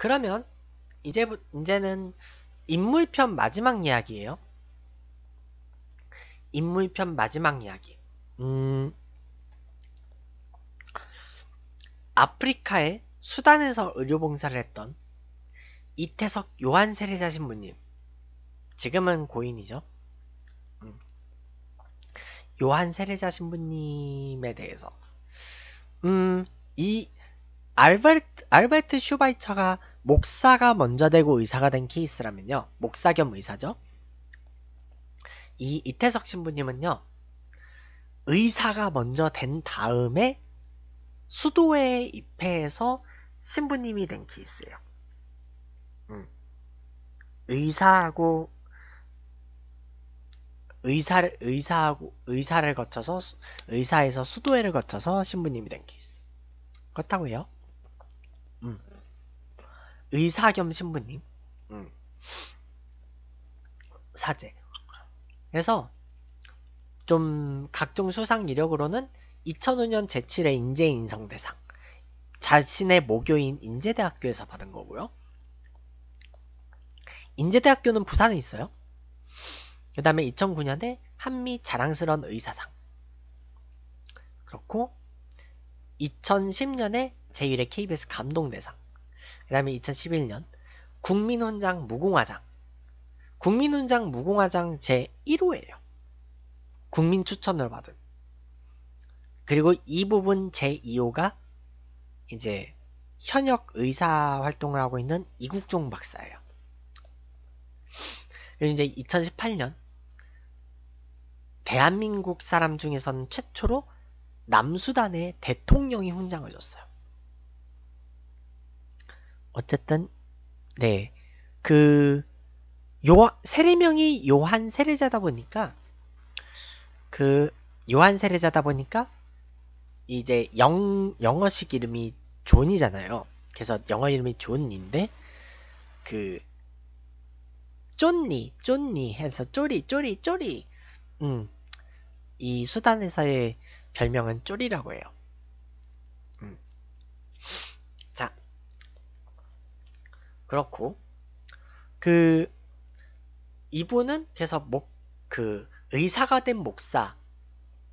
그러면 이제 이제는 인물편 마지막 이야기예요. 인물편 마지막 이야기. 음. 아프리카의 수단에서 의료봉사를 했던 이태석 요한 세례자 신부님. 지금은 고인이죠. 음, 요한 세례자 신부님에 대해서. 음, 이 알베르트, 알베르트 슈바이처가 목사가 먼저 되고 의사가 된 케이스라면요. 목사 겸 의사죠. 이 이태석 신부님은요. 의사가 먼저 된 다음에 수도에 입회해서 신부님이 된 케이스예요. 음. 의사하고 의사를 의사하고 의사를 거쳐서 의사에서 수도회를 거쳐서 신부님이 된 케이스. 그렇다고요. 음. 의사 겸 신부님. 음. 사제. 그래서 좀 각종 수상 이력으로는 2005년 제7회 인재인성대상 자신의 모교인 인제대학교에서 받은 거고요. 인제대학교는 부산에 있어요. 그 다음에 2009년에 한미 자랑스런 의사상 그렇고 2010년에 제1회 KBS 감동대상 그 다음에 2011년 국민훈장 무궁화장 국민훈장 무궁화장 제1호예요. 국민 추천을 받은 그리고 이 부분 제2호가 이제 현역 의사 활동을 하고 있는 이국종 박사예요. 그리고 이제 2018년 대한민국 사람 중에서는 최초로 남수단의 대통령이 훈장을 줬어요. 어쨌든 네. 그 요한 세례명이 요한 세례자다 보니까 그 요한 세례자다 보니까 이제 영 영어식 이름이 존이잖아요. 그래서 영어 이름이 존인데 그 쫀니 쫀니 해서 쪼리 쪼리 쪼리 음이 수단에서의 별명은 쪼리라고 해요. 그렇고 그 이분은 그래서 목그 의사가 된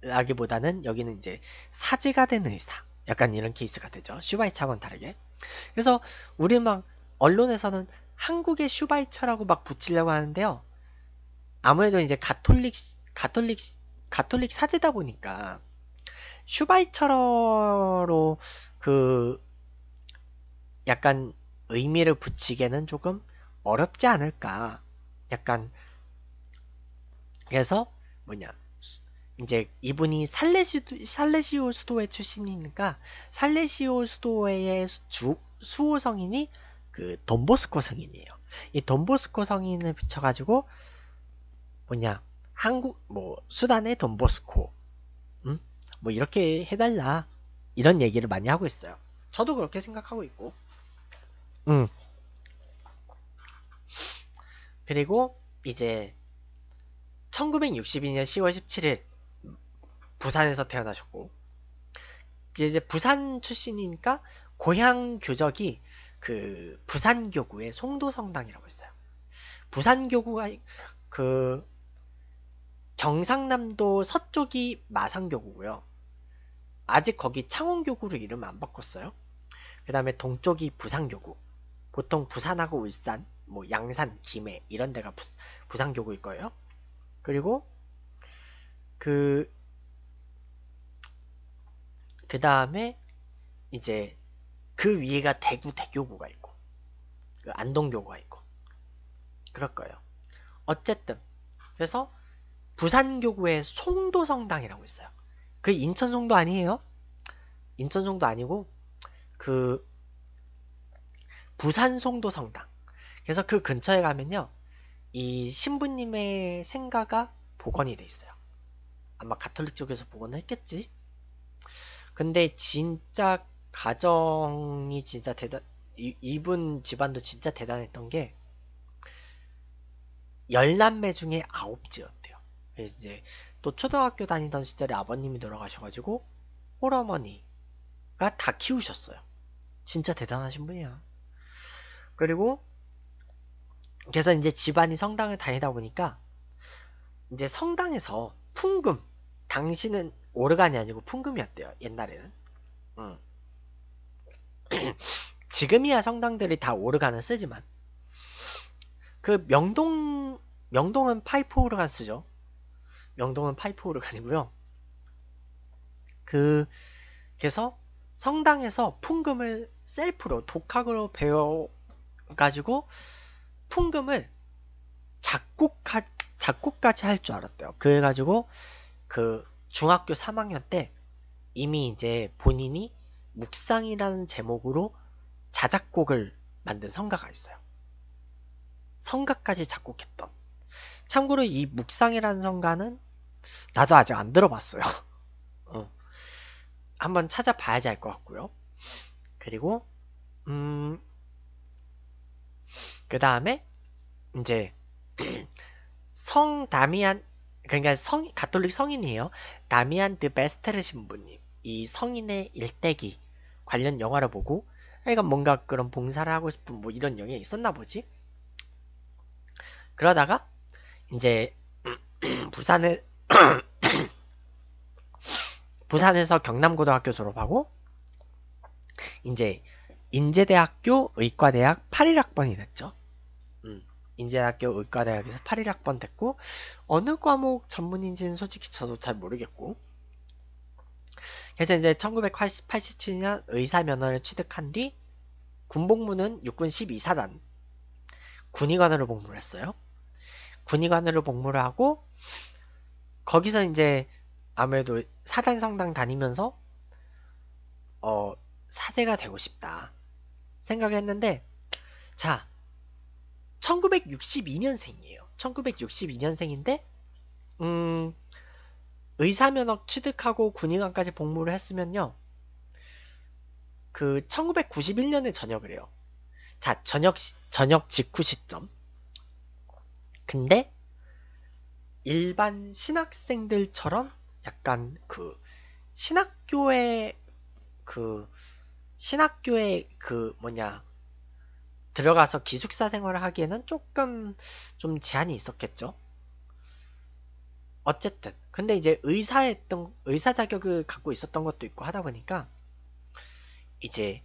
목사라기보다는 여기는 이제 사제가 된 의사 약간 이런 케이스가 되죠 슈바이처와는 다르게 그래서 우리 막 언론에서는 한국의 슈바이처라고 막 붙이려고 하는데요 아무래도 이제 가톨릭 가톨릭 가톨릭 사제다 보니까 슈바이처로 그 약간 의미를 붙이기에는 조금 어렵지 않을까. 약간 그래서 뭐냐 이제 이분이 살레시 살레시오 수도의 출신이니까 살레시오 수도회의 주, 수호 성인이 그 돈보스코 성인이에요. 이 돈보스코 성인을 붙여가지고 뭐냐 한국 뭐 수단의 돈보스코 음? 뭐 이렇게 해달라 이런 얘기를 많이 하고 있어요. 저도 그렇게 생각하고 있고 응. 그리고 이제 1962년 10월 17일 부산에서 태어나셨고 이제 부산 출신이니까 고향 교적이 그 부산교구의 송도성당이라고 있어요. 부산교구가 그 경상남도 서쪽이 마산교구고요. 아직 거기 창원교구로 이름 안 바꿨어요. 그 다음에 동쪽이 부산교구. 보통 부산하고 울산, 뭐 양산, 김해 이런 데가 부, 산 교구일 거예요. 그리고 그그 그 다음에 이제 그 위에가 대구 대교구가 있고 그 안동교구가 있고 그럴 거예요. 어쨌든 그래서 부산교구에 송도성당이라고 있어요. 그 인천송도 아니에요. 인천송도 아니고 그 부산 송도 성당. 그래서 그 근처에 가면요. 이 신부님의 생가가 복원이 돼 있어요. 아마 가톨릭 쪽에서 복원을 했겠지. 근데 진짜 가정이 진짜 대단 이, 이분 집안도 진짜 대단했던 게 열남매 중에 아홉째였대요. 이제 또 초등학교 다니던 시절에 아버님이 돌아가셔가지고 홀어머니가 다 키우셨어요. 진짜 대단하신 분이야. 그리고 그래서 이제 집안이 성당을 다니다 보니까 이제 성당에서 풍금 당신은 오르간이 아니고 풍금이었대요 옛날에는 음. 지금이야 성당들이 다 오르간을 쓰지만 그 명동 명동은 파이프 오르간 쓰죠 명동은 파이프 오르간이고요 그 그래서 성당에서 풍금을 셀프로 독학으로 배워 가지고 풍금을 작곡하, 작곡까지 할 줄 알았대요. 그래가지고 그 중학교 3학년 때 이미 이제 본인이 묵상이라는 제목으로 자작곡을 만든 성가가 있어요. 성가까지 작곡했던. 참고로 이 묵상이라는 성가는 나도 아직 안 들어봤어요. 어. 한번 찾아봐야지 알 것 같고요. 그리고 음, 그 다음에 이제 성 다미안 그러니까 성 가톨릭 성인이에요. 다미안 드 베스테르 신부님 이 성인의 일대기 관련 영화를 보고 그러니까 뭔가 그런 봉사를 하고 싶은 뭐 이런 영향이 있었나 보지. 그러다가 이제 부산에 부산에서 경남고등학교 졸업하고 이제 인제대학교 의과대학 8일학번이 됐죠. 음, 인제대학교 의과대학에서 8일학번 됐고 어느 과목 전문인지는 솔직히 저도 잘 모르겠고 그래서 이제 1987년 의사 면허를 취득한 뒤 군복무는 육군 12사단 군의관으로 복무를 했어요. 군의관으로 복무를 하고 거기서 이제 아무래도 사단 성당 다니면서 어 사제가 되고 싶다. 생각을 했는데 자 1962년생이에요. 1962년생인데 음 의사 면허 취득하고 군인관까지 복무를 했으면요. 그 1991년에 전역을 해요. 자, 전역 전역 직후 시점. 근데 일반 신학생들처럼 약간 그신학교에그 신학교에 그 뭐냐 들어가서 기숙사 생활을 하기에는 조금 좀 제한이 있었겠죠. 어쨌든 근데 이제 의사했던 의사 자격을 갖고 있었던 것도 있고 하다 보니까 이제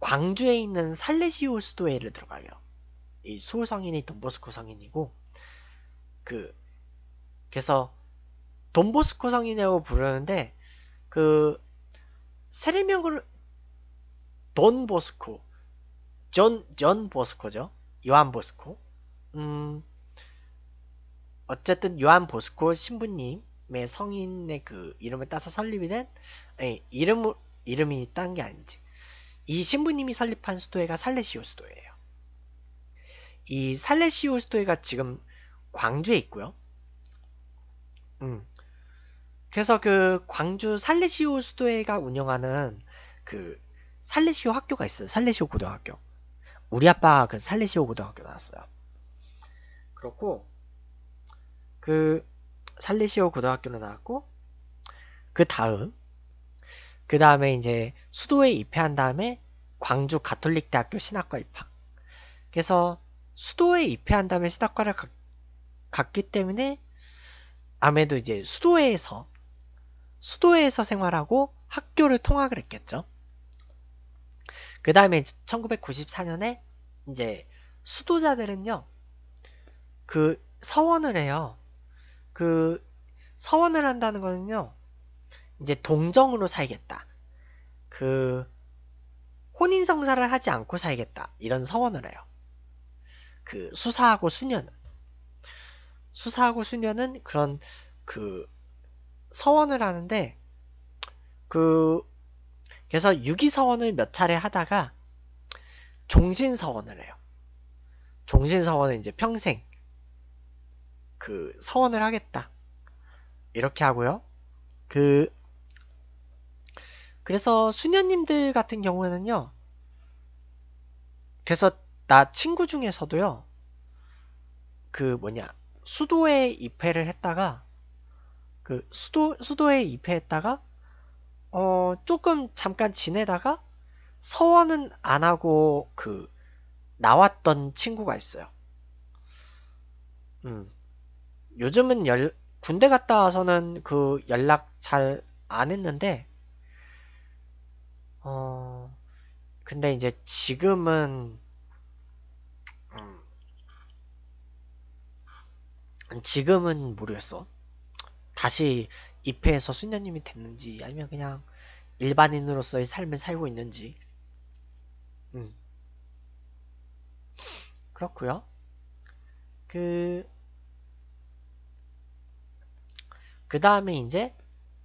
광주에 있는 살레시오 수도회를 들어가요. 이 수호 성인이 돈보스코 성인이고 그 그래서 돈보스코 성인이라고 부르는데 그 세례명을 돈 보스코, 존, 존 보스코죠. 요한 보스코. 음, 어쨌든 요한 보스코 신부님의 성인의 그 이름을 따서 설립이 된, 에 이름, 이름이 딴 게 아닌지. 이 신부님이 설립한 수도회가 살레시오 수도회예요. 이 살레시오 수도회가 지금 광주에 있고요. 음. 그래서 그 광주 살레시오 수도회가 운영하는 그 살레시오 학교가 있어요. 살레시오 고등학교. 우리 아빠가 그 살레시오 고등학교 나왔어요. 그렇고 그 살레시오 고등학교로 나왔고 그 다음 그 다음에 이제 수도에 입회한 다음에 광주 가톨릭 대학교 신학과 입학. 그래서 수도에 입회한 다음에 신학과를 가, 갔기 때문에 아무래도 이제 수도에서 수도에서 생활하고 학교를 통학을 했겠죠. 그 다음에 1994년에 이제 수도자들은요 그 서원을 해요 그 서원을 한다는 거는요 이제 동정으로 살겠다 그 혼인성사를 하지 않고 살겠다 이런 서원을 해요 그 수사하고 수녀는 수사하고 수녀는 그런 그 서원을 하는데 그 그래서 유기서원을 몇 차례 하다가 종신서원을 해요. 종신서원은 이제 평생 그 서원을 하겠다. 이렇게 하고요. 그 그래서 수녀님들 같은 경우에는요. 그래서 나 친구 중에서도요. 그 뭐냐 수도에 입회를 했다가 그 수도 수도에 입회했다가 어, 조금 잠깐 지내다가 서원은 안 하고 그 나왔던 친구가 있어요. 음. 요즘은 열, 군대 갔다 와서는 그 연락 잘 안 했는데 어 근데 이제 지금은 음, 지금은 모르겠어. 다시 입회해서 수녀님이 됐는지 아니면 그냥 일반인으로서의 삶을 살고 있는지 음. 그렇구요그 그다음에 이제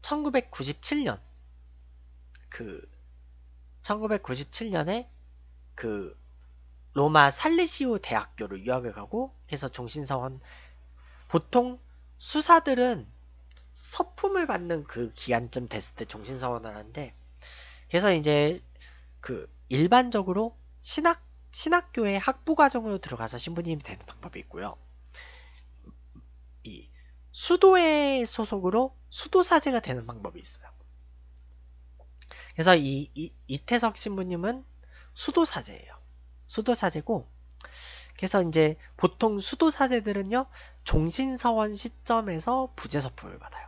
1997년 그 1997년에 그 로마 살리시오 대학교로 유학을 가고 그래서 종신사원 보통 수사들은 서품을 받는 그 기간쯤 됐을 때 종신서원을 하는데 그래서 이제 그 일반적으로 신학 신학교의 학부 과정으로 들어가서 신부님이 되는 방법이 있고요. 이수도의 소속으로 수도사제가 되는 방법이 있어요. 그래서 이, 이 이태석 신부님은 수도사제예요. 수도사제고 그래서 이제 보통 수도사제들은요 종신사원 시점에서 부재서품을 받아요.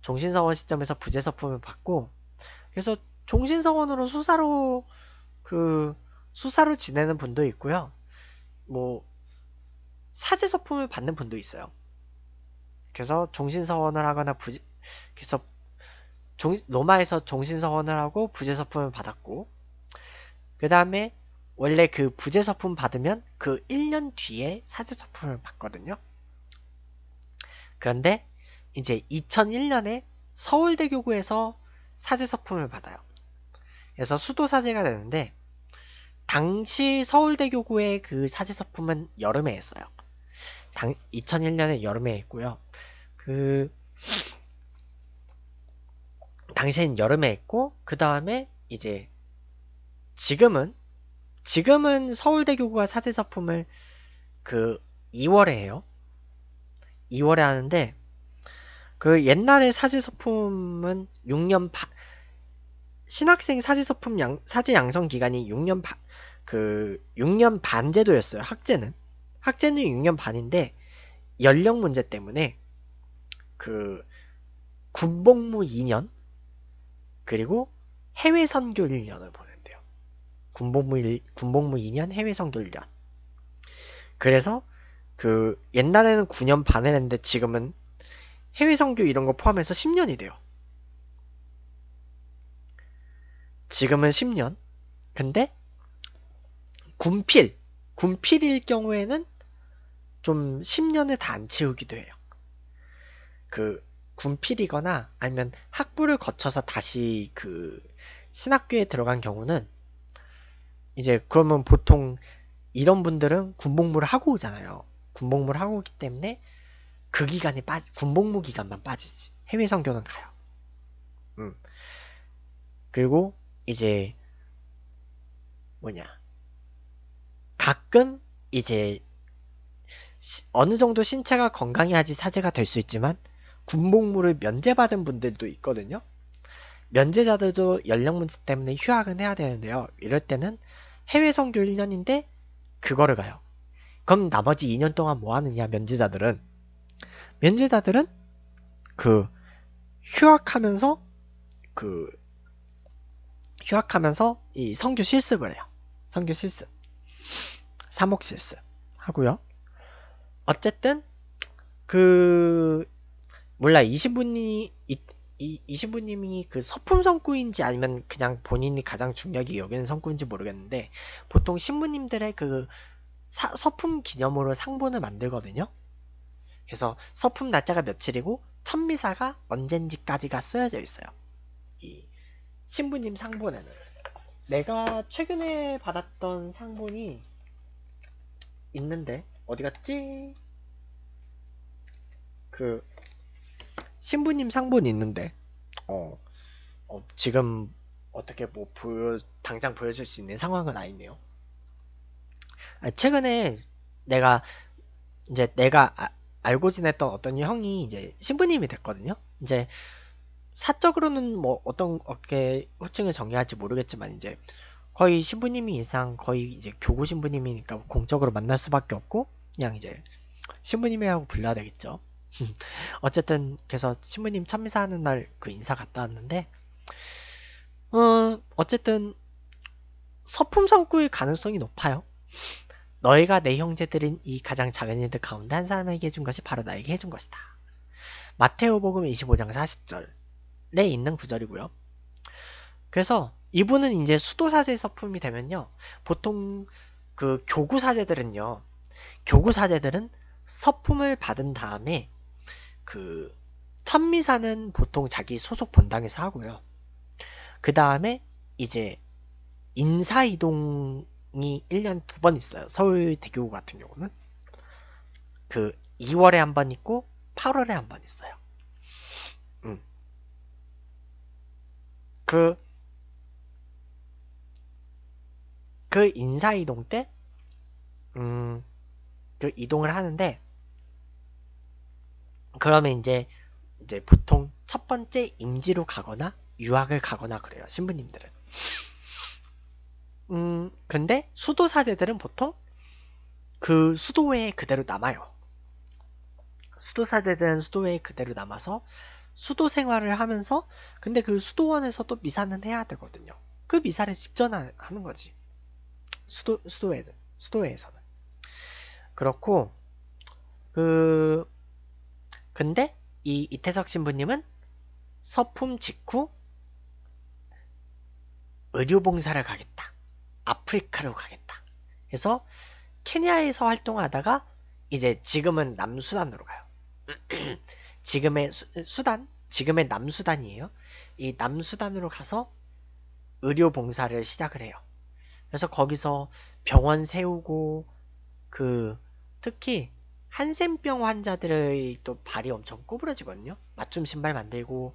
종신사원 시점에서 부재서품을 받고 그래서 종신사원으로 수사로 그 수사로 지내는 분도 있고요. 뭐 사제서품을 받는 분도 있어요. 그래서 종신서원을 하거나 부재 그래서 종, 로마에서 종신서원을 하고 부재서품을 받았고 그 다음에 원래 그 부재서품 받으면 그 1년 뒤에 사제서품을 받거든요. 그런데 이제 2001년에 서울대교구에서 사제서품을 받아요. 그래서 수도사제가 되는데 당시 서울대교구의 그 사제서품은 여름에 했어요. 당, 2001년에 여름에 했고요. 그 당시엔 여름에 했고 그 다음에 이제 지금은 지금은 서울대교구가 사제서품을 그 2월에 해요. 2월에 하는데 그 옛날에 사제서품은 6년 반 신학생 사제서품 양, 사제 양성 기간이 6년 반그 6년 반 제도였어요. 학제는 학제는 6년 반인데 연령 문제 때문에 그 군복무 2년 그리고 해외 선교 1년을 보여. 군복무 일, 군복무 2년 해외 선교 1년. 그래서 그 옛날에는 9년 반을 했는데 지금은 해외 선교 이런 거 포함해서 10년이 돼요. 지금은 10년. 근데 군필, 군필일 경우에는 좀 10년을 다 안 채우기도 해요. 그 군필이거나 아니면 학부를 거쳐서 다시 그 신학교에 들어간 경우는 이제 그러면 보통 이런 분들은 군복무를 하고 오잖아요. 군복무를 하고 오기 때문에 그 기간이 빠지, 군복무 기간만 빠지지. 해외 선교는 가요. 음. 그리고 이제 뭐냐. 가끔 이제 시, 어느 정도 신체가 건강해야지 사제가 될 수 있지만 군복무를 면제받은 분들도 있거든요. 면제자들도 연령 문제 때문에 휴학은 해야 되는데요. 이럴 때는 해외 선교 1년인데 그거를 가요. 그럼 나머지 2년 동안 뭐 하느냐 면제자들은 면제자들은 그 휴학하면서 그 휴학하면서 이 성교 실습을 해요. 성교 실습. 사목 실습 하고요. 어쨌든 그 몰라 20분이 이, 이 신부님이 그 서품 성구인지 아니면 그냥 본인이 가장 중요하게 여기는 성구인지 모르겠는데 보통 신부님들의 그 사, 서품 기념으로 상본을 만들거든요. 그래서 서품 날짜가 며칠이고 천미사가 언젠지까지가 쓰여져 있어요. 이 신부님 상본에는 내가 최근에 받았던 상본이 있는데 어디 갔지? 그 신부님 상본 있는데 어, 어, 지금 어떻게 뭐 보여 당장 보여줄 수 있는 상황은 아니네요. 아, 최근에 내가 이제 내가 아, 알고 지냈던 어떤 형이 이제 신부님이 됐거든요. 이제 사적으로는 뭐 어떤 어떻게 호칭을 정의할지 모르겠지만 이제 거의 신부님이 이상 거의 이제 교구 신부님이니까 공적으로 만날 수밖에 없고 그냥 이제 신부님이라고 불러야 되겠죠. 어쨌든 그래서 신부님 참사하는 날 그 인사 갔다 왔는데 어, 어쨌든 서품성구일 가능성이 높아요. 너희가 내 형제들인 이 가장 작은 이들 가운데 한 사람에게 해준 것이 바로 나에게 해준 것이다. 마테오복음 25장 40절에 있는 구절이고요. 그래서 이분은 이제 수도사제 서품이 되면요. 보통 그 교구사제들은요. 교구사제들은 서품을 받은 다음에 그 천미사는 보통 자기 소속 본당에서 하고요. 그 다음에 이제 인사이동이 1년 두 번 있어요. 서울대교 구 같은 경우는. 그 2월에 한 번 있고 8월에 한 번 있어요. 음. 그, 그 인사이동 때, 음, 그 이동을 하는데, 그러면 이제 이제 보통 첫 번째 임지로 가거나 유학을 가거나 그래요. 신부님들은. 음, 근데 수도사제들은 보통 그수도에 그대로 남아요. 수도사제들은 수도에 그대로 남아서 수도 생활을 하면서 근데 그 수도원에서 또 미사는 해야 되거든요. 그 미사를 직전 하는 거지. 수도 수도회수도에서는 그렇고 그 근데 이 이태석 신부님은 서품 직후 의료봉사를 가겠다. 아프리카로 가겠다. 그래서 케냐에서 활동하다가 이제 지금은 남수단으로 가요. 지금의 수, 단 지금의 남수단이에요. 이 남수단으로 가서 의료 봉사를 시작을 해요. 그래서 거기서 병원 세우고 그 특히 한센병 환자들의 또 발이 엄청 구부러지거든요. 맞춤 신발 만들고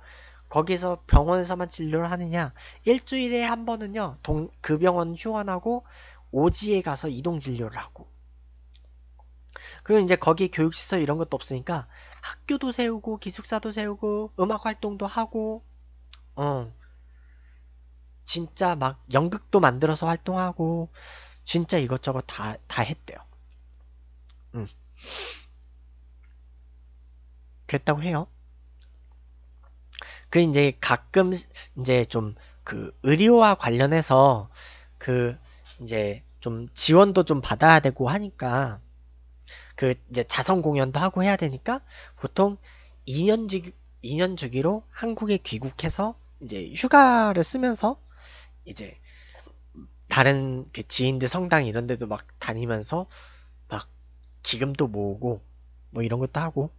거기서 병원에서만 진료를 하느냐 일주일에 한 번은요 동, 그 병원 휴원하고 오지에 가서 이동 진료를 하고 그리고 이제 거기 교육시설 이런 것도 없으니까 학교도 세우고 기숙사도 세우고 음악 활동도 하고 어 진짜 막 연극도 만들어서 활동하고 진짜 이것저것 다 다 했대요. 음. 응. 그랬다고 해요. 그 이제 가끔 이제 좀 그 의료와 관련해서 그 이제 좀 지원도 좀 받아야 되고 하니까 그 이제 자선 공연도 하고 해야 되니까 보통 2년 주 2년 주기로 한국에 귀국해서 이제 휴가를 쓰면서 이제 다른 그 지인들 성당 이런 데도 막 다니면서 기금도 모으고 뭐 이런 것도 하고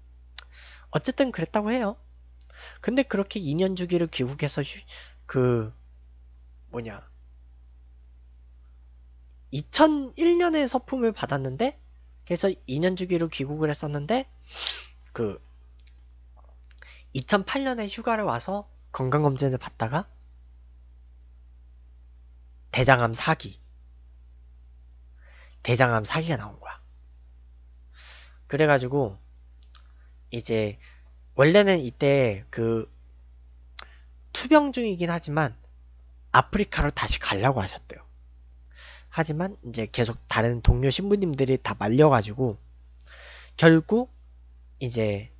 어쨌든 그랬다고 해요. 근데 그렇게 2년 주기를 귀국해서 그 뭐냐 2001년에 서품을 받았는데 그래서 2년 주기로 귀국을 했었는데 그 2008년에 휴가를 와서 건강검진을 받다가 대장암 사기 대장암 사기가 나온 거야 그래가지고 이제 원래는 이때 그 투병 중이긴 하지만 아프리카로 다시 가려고 하셨대요. 하지만 이제 계속 다른 동료 신부님들이 다 말려가지고 결국 이제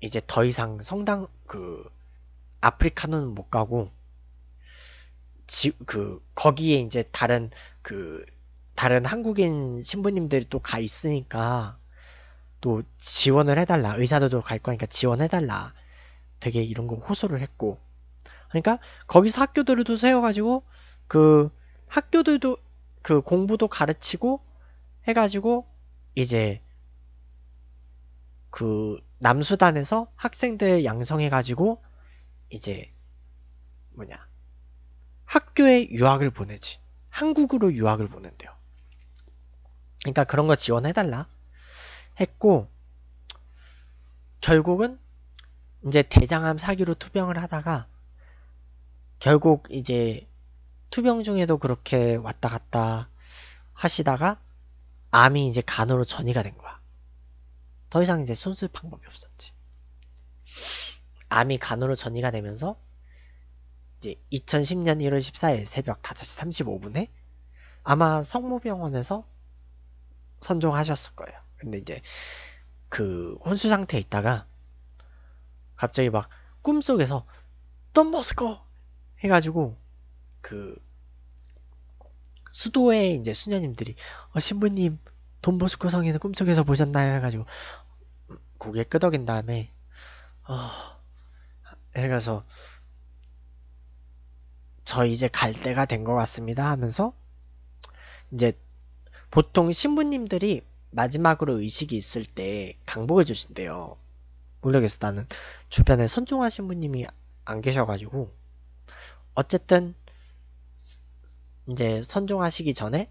이제 더 이상 성당 그 아프리카는 못 가고 지, 그 거기에 이제 다른 그 다른 한국인 신부님들이 또 가 있으니까 또 지원을 해달라 의사들도 갈 거니까 지원해달라 되게 이런 거 호소를 했고 그러니까 거기서 학교들도 세워가지고 그 학교들도 그 공부도 가르치고 해가지고 이제 그 남수단에서 학생들 양성해가지고 이제 뭐냐 학교에 유학을 보내지 한국으로 유학을 보낸대요. 그러니까 그런 거 지원해달라. 했고 결국은 이제 대장암 사기로 투병을 하다가 결국 이제 투병 중에도 그렇게 왔다 갔다 하시다가 암이 이제 간으로 전이가 된 거야. 더 이상 이제 손쓸 방법이 없었지. 암이 간으로 전이가 되면서 이제 2010년 1월 14일 새벽 5시 35분에 아마 성모병원에서 선종하셨을 거예요. 근데 이제 그 혼수 상태에 있다가 갑자기 막 꿈속에서 덤버스코 해가지고 그 수도에 이제 수녀님들이 어 신부님 돈버스코 성에는 꿈속에서 보셨나요 해가지고 고개 끄덕인 다음에 어 해가서 저 이제 갈 때가 된 것 같습니다 하면서 이제 보통 신부님들이 마지막으로 의식이 있을 때 강복해 주신대요. 모르겠어. 나는 주변에 선종하신 분님이 안 계셔가지고. 어쨌든, 이제 선종하시기 전에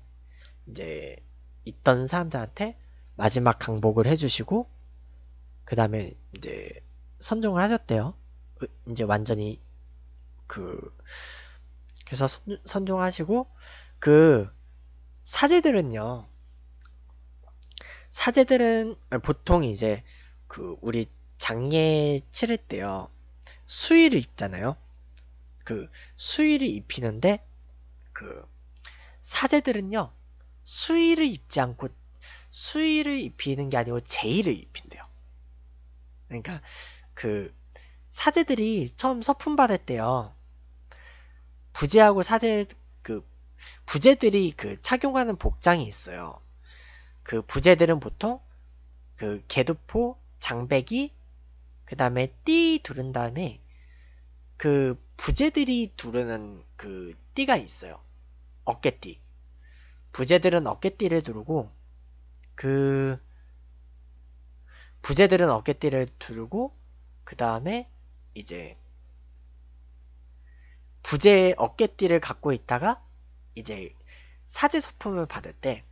이제 있던 사람들한테 마지막 강복을 해주시고, 그 다음에 이제 선종을 하셨대요. 이제 완전히 그, 그래서 선, 선종하시고, 그 사제들은요, 사제들은 보통 이제 그 우리 장례 치를 때요 수의를 입잖아요. 그 수의를 입히는데 그 사제들은요 수의를 입지 않고 수의를 입히는 게 아니고 제의를 입힌대요. 그러니까 그 사제들이 처음 서품 받을 때요 부제하고 사제 그 부제들이 그 착용하는 복장이 있어요. 그 부제들은 보통 그 개두포, 장백이그 다음에 띠 두른 다음에 그 부제들이 두르는 그 띠가 있어요. 어깨띠. 부제들은 어깨띠를 두르고 그 부제들은 어깨띠를 두르고 그 다음에 이제 부제의 어깨띠를 갖고 있다가 이제 사제 소품을 받을 때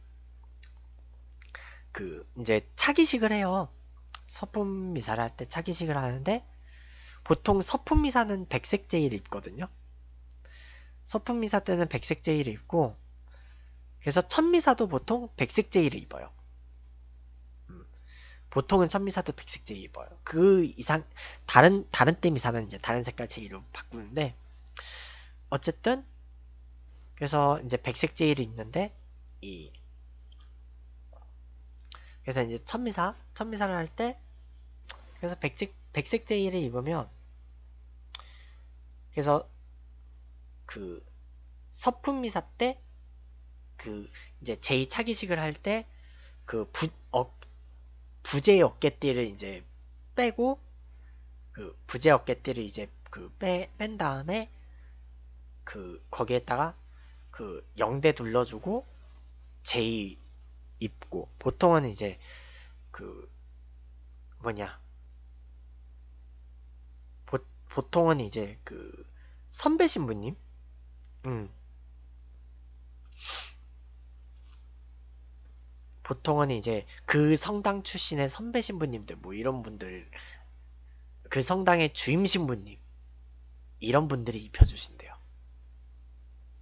그 이제 차기식을 해요. 서품 미사를 할 때 차기식을 하는데 보통 서품 미사는 백색 제일를 입거든요. 서품 미사 때는 백색 제일를 입고 그래서 천미사도 보통 백색 제일를 입어요. 음. 보통은 천미사도 백색 제일 입어요. 그 이상 다른 다른 때 미사면 이제 다른 색깔 제일로 바꾸는데 어쨌든 그래서 이제 백색 제일을 입는데 이 그래서 이제 천미사, 천미사를 할 때 그래서 백색 백색 제의를 입으면 그래서 그 서품 미사 때 그 이제 제의 차기식을 할 때 그 부 어, 부제의 어깨띠를 이제 빼고 그 부제 어깨띠를 이제 그빼뺀 다음에 그 거기에다가 그 0대 둘러주고 제의 입고 보통은 이제 그 뭐냐 보, 보통은 이제 그 선배 신부님 음 보통은 이제 그 성당 출신의 선배 신부님들 뭐 이런 분들 그 성당의 주임 신부님 이런 분들이 입혀주신대요.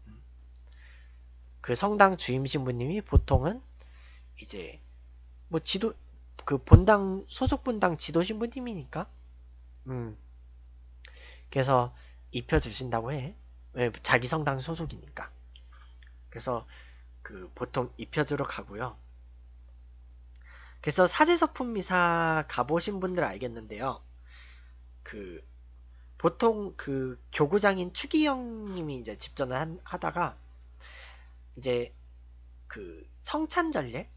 음. 그 성당 주임 신부님이 보통은 이제 뭐 지도 그 본당 소속 본당 지도 신부님이니까 음 그래서 입혀 주신다고 해 자기 성당 소속이니까 그래서 그 보통 입혀주러 가고요 그래서 사제서품 미사 가보신 분들 알겠는데요 그 보통 그 교구장인 추기영님이 이제 집전을 한, 하다가 이제 그 성찬 전례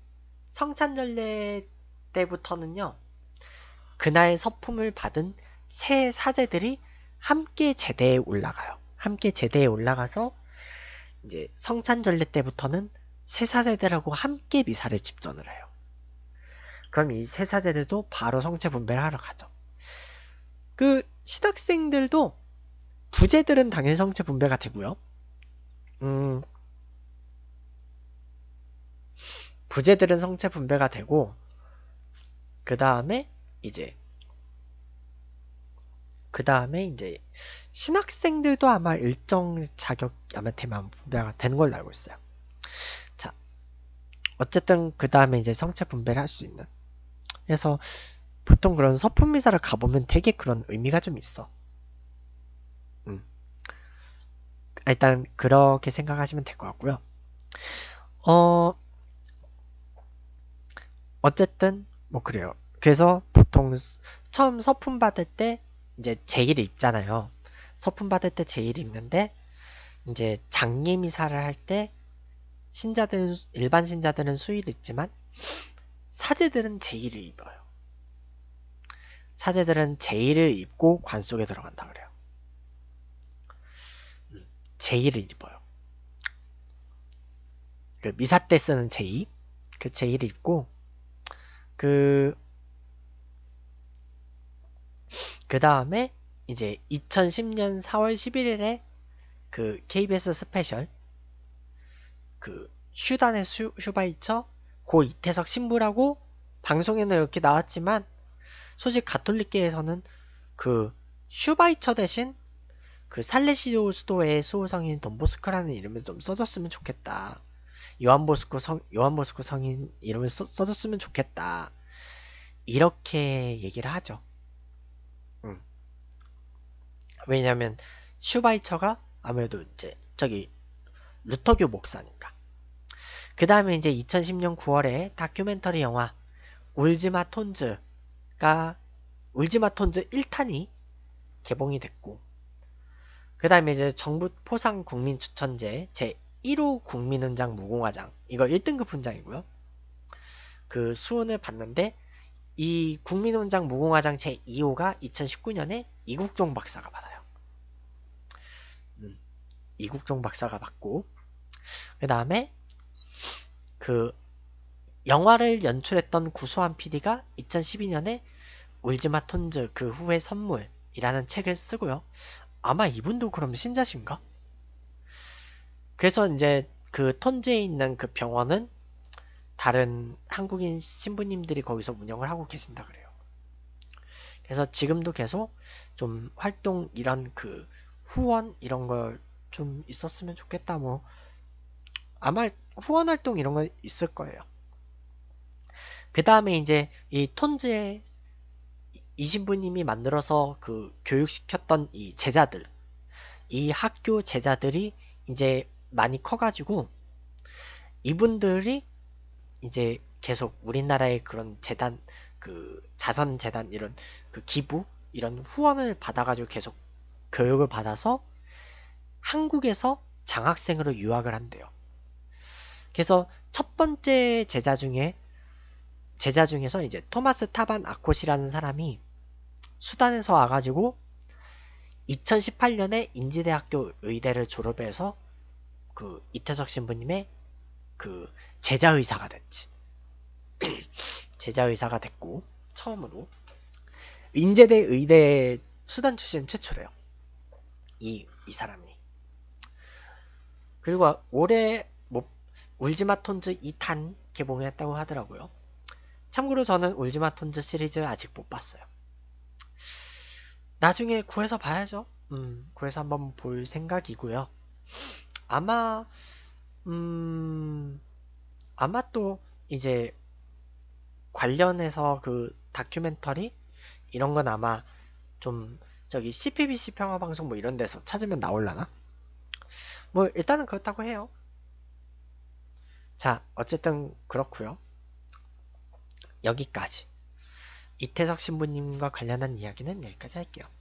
성찬절례 때부터는요. 그날 서품을 받은 새 사제들이 함께 제대에 올라가요. 함께 제대에 올라가서 이제 성찬절례 때부터는 새 사제들하고 함께 미사를 집전을 해요. 그럼 이 새 사제들도 바로 성체 분배를 하러 가죠. 그 신학생들도 부제들은 당연히 성체 분배가 되고요. 음, 부재들은 성체 분배가 되고 그 다음에 이제 그 다음에 이제 신학생들도 아마 일정 자격 아마 대만 분배가 되는 걸로 알고 있어요. 자, 어쨌든 그 다음에 이제 성체 분배를 할 수 있는. 그래서 보통 그런 서품 미사를 가보면 되게 그런 의미가 좀 있어. 음. 일단 그렇게 생각하시면 될 것 같고요. 어, 어쨌든 뭐 그래요. 그래서 보통 처음 서품 받을 때 이제 제의를 입잖아요. 서품 받을 때 제의를 입는데 이제 장례미사를 할 때 신자들은 일반 신자들은 수의를 입지만 사제들은 제의를 입어요. 사제들은 제의를 입고 관 속에 들어간다 그래요. 음, 제의를 입어요. 그 미사 때 쓰는 제의, 그 제의를 입고 그, 그 다음에 이제 2010년 4월 11일에 그 KBS 스페셜 그 슈단의 슈, 슈바이처 고 이태석 신부라고 방송에는 이렇게 나왔지만 소식 가톨릭계에서는 그 슈바이처 대신 그 살레시오 수도의 수호성인 돈보스크라는 이름을 좀 써줬으면 좋겠다. 요한보스코 성 요한보스코 성인 이름을 써, 써줬으면 좋겠다 이렇게 얘기를 하죠. 음. 왜냐하면 슈바이처가 아무래도 이제 저기 루터교 목사니까. 그 다음에 이제 2010년 9월에 다큐멘터리 영화 울지마 톤즈가 울지마 톤즈 1탄이 개봉이 됐고 그 다음에 이제 정부 포상 국민 추천제 제 1호 국민훈장 무공화장 이거 1등급 훈장이고요. 그 수훈을 받는데 이 국민훈장 무공화장 제2호가 2019년에 이국종 박사가 받아요. 음, 이국종 박사가 받고 그 다음에 그 영화를 연출했던 구수한 PD가 2012년에 울지마 톤즈 그 후의 선물이라는 책을 쓰고요. 아마 이분도 그럼 신자신가? 그래서 이제 그톤제에 있는 그 병원은 다른 한국인 신부님들이 거기서 운영을 하고 계신다 그래요. 그래서 지금도 계속 좀 활동 이런 그 후원 이런 걸 좀 있었으면 좋겠다 뭐 아마 후원 활동 이런 건 있을 거예요. 그 다음에 이제 이 톤즈의 이 신부님이 만들어서 그 교육시켰던 이 제자들, 이 학교 제자들이 이제 많이 커가지고 이분들이 이제 계속 우리나라의 그런 재단 그 자선 재단 이런 그 기부 이런 후원을 받아가지고 계속 교육을 받아서 한국에서 장학생으로 유학을 한대요. 그래서 첫 번째 제자 중에 제자 중에서 이제 토마스 타반 아코시라는 사람이 수단에서 와가지고 2018년에 인지대학교 의대를 졸업해서 그 이태석 신부님의 그 제자 의사가 됐지. 제자 의사가 됐고 처음으로 인제대 의대 수단 출신 최초래요. 이 이 사람이. 그리고 올해 뭐 울지마 톤즈 2탄 개봉 했다고 하더라고요. 참고로 저는 울지마 톤즈 시리즈 아직 못 봤어요. 나중에 구해서 봐야죠. 음, 구해서 한번 볼 생각이고요. 아마 음 아마 또 이제 관련해서 그 다큐멘터리 이런 건 아마 좀 저기 CPBC 평화방송 뭐 이런 데서 찾으면 나올라나? 뭐 일단은 그렇다고 해요. 자 어쨌든 그렇구요 여기까지 이태석 신부님과 관련한 이야기는 여기까지 할게요.